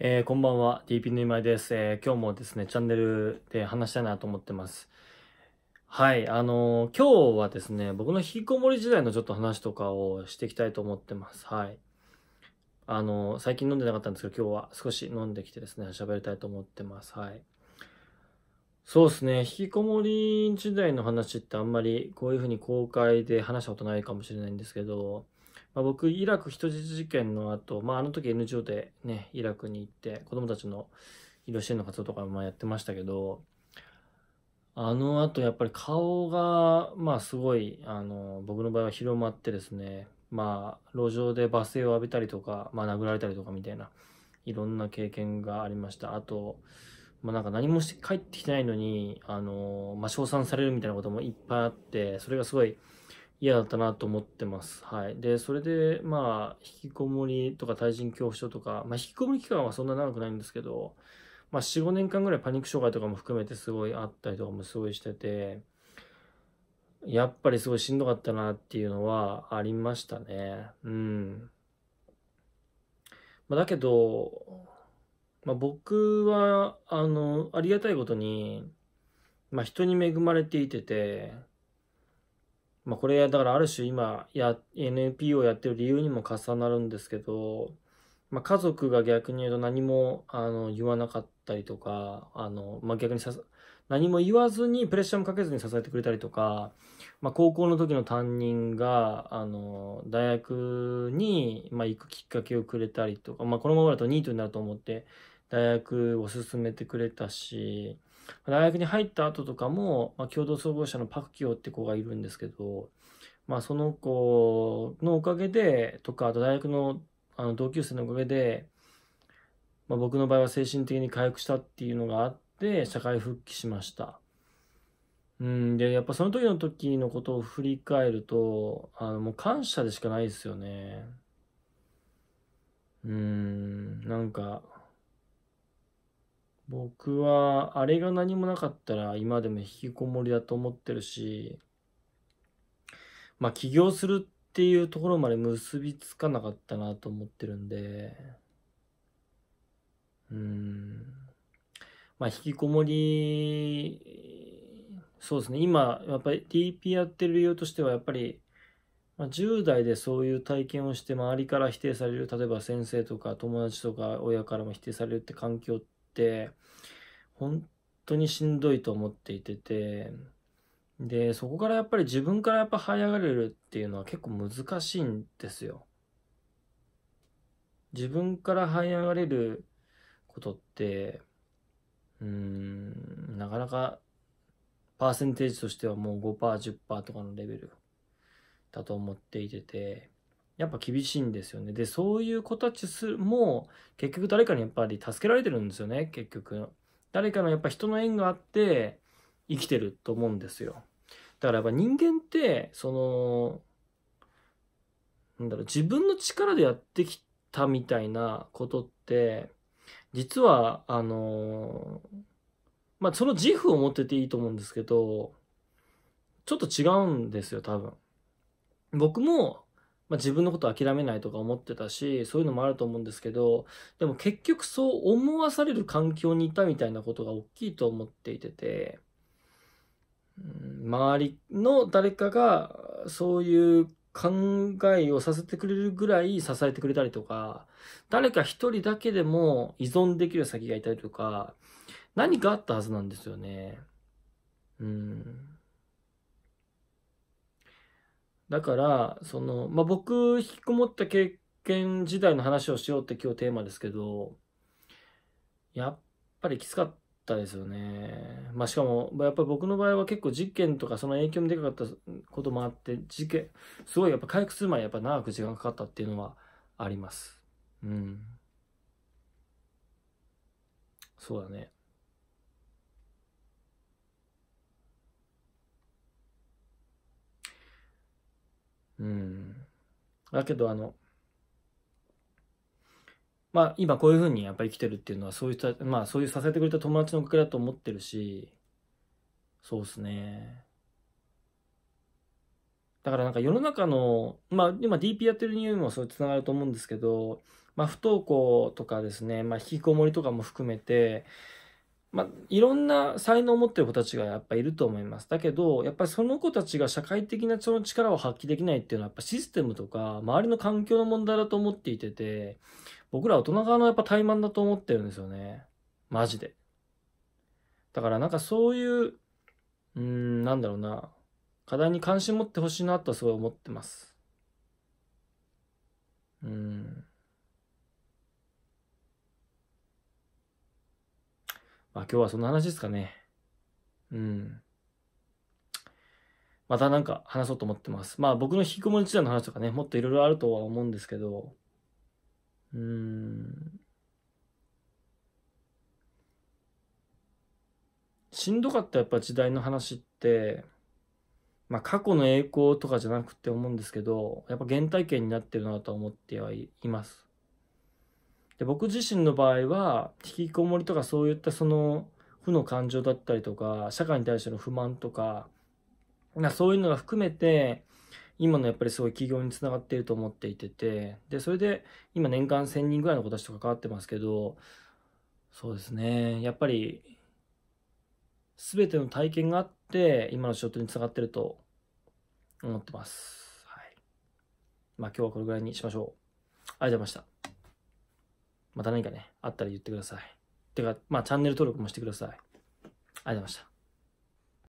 えー、こんばんは、d p の今井です、えー、今日もですね、チャンネルで話したいなと思ってます。はい、あのー、今日はですね、僕の引きこもり時代のちょっと話とかをしていきたいと思ってます。はい。あの最近飲んでなかったんですけど、今日は少し飲んできてですね、喋りたいと思ってます。はい。そうですね。引きこもり時代の話ってあんまりこういうふうに公開で話したことないかもしれないんですけど、まあ、僕、イラク人質事件の後、まあ、あの時 NGO でね、イラクに行って子供たちの医療支援の活動とかもやってましたけど、あの後やっぱり顔が、まあすごい、あの、僕の場合は広まってですね、まあ路上で罵声を浴びたりとか、まあ殴られたりとかみたいな、いろんな経験がありました。あと、まあ、なんか何もして帰ってきてないのに、あのー、まあ、称賛されるみたいなこともいっぱいあって、それがすごい嫌だったなと思ってます。はい。で、それで、まあ、引きこもりとか対人恐怖症とか、まあ、引きこもり期間はそんな長くないんですけど、まあ、4、5年間ぐらいパニック障害とかも含めてすごいあったりとかもすごいしてて、やっぱりすごいしんどかったなっていうのはありましたね。うん。まあ、だけど、まあ、僕は、あの、ありがたいことに、まあ、人に恵まれていてて、まあ、これ、だからある種今や、NPO やってる理由にも重なるんですけど、まあ、家族が逆に言うと何もあの言わなかったりとか、あの、まあ、逆にさ何も言わずにプレッシャーもかけずに支えてくれたりとか、まあ、高校の時の担任が、あの、大学に、まあ、行くきっかけをくれたりとか、まあ、このままだとニートになると思って、大学を勧めてくれたし、大学に入った後とかも、まあ、共同創業者のパクキョって子がいるんですけど、まあ、その子のおかげで、とか、あと大学のあの同級生のおかげで、まあ、僕の場合は精神的に回復したっていうのがあって、社会復帰しました。うん、で、やっぱその時の時のことを振り返ると、あの、もう感謝でしかないですよね。うん、なんか、僕は、あれが何もなかったら今でも引きこもりだと思ってるし、まあ起業するっていうところまで結びつかなかったなと思ってるんで、うん。まあ引きこもり、そうですね。今、やっぱり TP やってる理由としては、やっぱり、まあ、10代でそういう体験をして周りから否定される例えば先生とか友達とか親からも否定されるって環境、本当にしんどいと思っていてて、で、そこからやっぱり自分からやっぱ這い上がれるっていうのは結構難しいんですよ。自分から這い上がれることって、うーん、なかなかパーセンテージとしてはもう5%、10%とかのレベルだと思っていてて、やっぱ厳しいんですよね。で、そういう子たちすも、結局誰かにやっぱり助けられてるんですよね、結局。誰かのやっぱ人の縁があって、生きてると思うんですよ。だからやっぱ人間って、その、なんだろう、自分の力でやってきたみたいなことって、実は、あのまあ、その自負を持ってていいと思うんですけど、ちょっと違うんですよ、多分。僕もまあ、自分のこと諦めないとか思ってたし、そういうのもあると思うんですけど、でも結局そう思わされる環境にいたみたいなことが大きいと思っていてて、周りの誰かがそういう考えをさせてくれるぐらい支えてくれたりとか、誰か一人だけでも依存できる先がいたりとか、何かあったはずなんですよね。うん。だから、その、まあ、僕、引きこもった経験時代の話をしようって今日テーマですけど、やっぱりきつかったですよね。まあ、しかも、やっぱり僕の場合は結構実験とかその影響もでかかったこともあって、事件、すごいやっぱ回復するまでやっぱ長く時間かかったっていうのはあります。うん。そうだね。うん。だけど、あの、まあ、今こういうふうにやっぱり生きてるっていうのは、そういうたまあ、そういうさせてくれた友達のおかげだと思ってるし、そうっすね。だからなんか世の中の、まあ、今 DP やってる理由もそうつながると思うんですけど、まあ、不登校とかですね、まあ、引きこもりとかも含めて、まあ、いろんな才能を持ってる子たちがやっぱいると思います。だけど、やっぱりその子たちが社会的なその力を発揮できないっていうのは、やっぱシステムとか、周りの環境の問題だと思っていてて、僕ら大人側のやっぱ怠慢だと思ってるんですよね。マジで。だからなんかそういう、うん、なんだろうな、課題に関心持ってほしいなとはすごい思ってます。うん。まあ今日はそんな話ですかね。うん。またなんか話そうと思ってます。まあ僕の引きこもり時代の話とかね、もっといろいろあるとは思うんですけど、うーん。しんどかったやっぱ時代の話って、まあ過去の栄光とかじゃなくて思うんですけど、やっぱ原体験になってるなと思ってはいます。で僕自身の場合は引きこもりとかそういったその負の感情だったりとか社会に対しての不満とかかそういうのが含めて今のやっぱりすごい起業につながっていると思っていててでそれで今年間1000人ぐらいの子たちと関わってますけどそうですねやっぱり全ての体験があって今の仕事につながってると思ってます。はい、まあ今日はこれぐらいにしましょう。ありがとうございました。また何かね、あったら言ってください。てか、まあチャンネル登録もしてください。ありがとうございました。